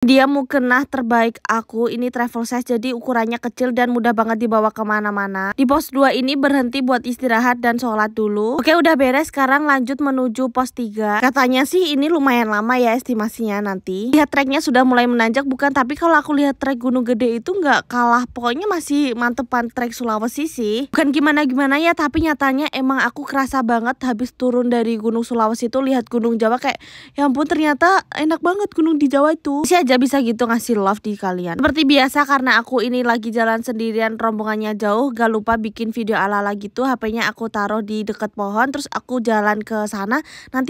Dia mau mukena terbaik aku, ini travel size jadi ukurannya kecil dan mudah banget dibawa kemana-mana. Di pos 2 ini berhenti buat istirahat dan sholat dulu. Oke udah beres, sekarang lanjut menuju pos 3. Katanya sih ini lumayan lama ya estimasinya nanti. Lihat treknya sudah mulai menanjak bukan, tapi kalau aku lihat trek Gunung Gede itu nggak kalah. Pokoknya masih mantepan trek Sulawesi sih. Bukan gimana-gimana ya, tapi nyatanya emang aku kerasa banget habis turun dari Gunung Sulawesi itu lihat Gunung Jawa kayak, ya ampun ternyata enak banget gunung di Jawa itu aja bisa gitu ngasih love di kalian. Seperti biasa karena aku ini lagi jalan sendirian rombongannya jauh, gak lupa bikin video ala-ala gitu. hpnya aku taruh di deket pohon, terus aku jalan ke sana. Nanti